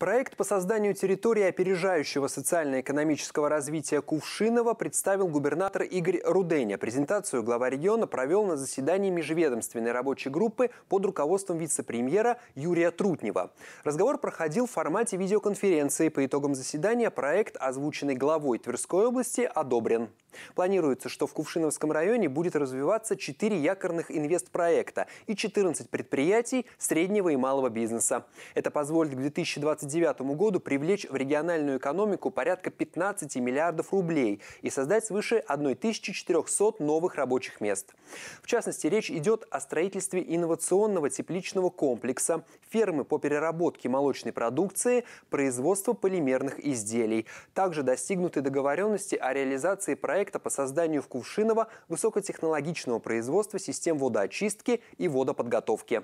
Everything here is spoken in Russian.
Проект по созданию территории опережающего социально-экономического развития Кувшинова представил губернатор Игорь Руденя. Презентацию глава региона провел на заседании межведомственной рабочей группы под руководством вице-премьера Юрия Трутнева. Разговор проходил в формате видеоконференции. По итогам заседания проект, озвученный главой Тверской области, одобрен. Планируется, что в Кувшиновском районе будет развиваться 4 якорных инвестпроекта и 14 предприятий среднего и малого бизнеса. Это позволит к 2029 году привлечь в региональную экономику порядка 15 миллиардов рублей и создать свыше 1400 новых рабочих мест. В частности, речь идет о строительстве инновационного тепличного комплекса, фермы по переработке молочной продукции, производства полимерных изделий. Также достигнуты договоренности о реализации проекта проекта по созданию в Кувшиново высокотехнологичного производства систем водоочистки и водоподготовки.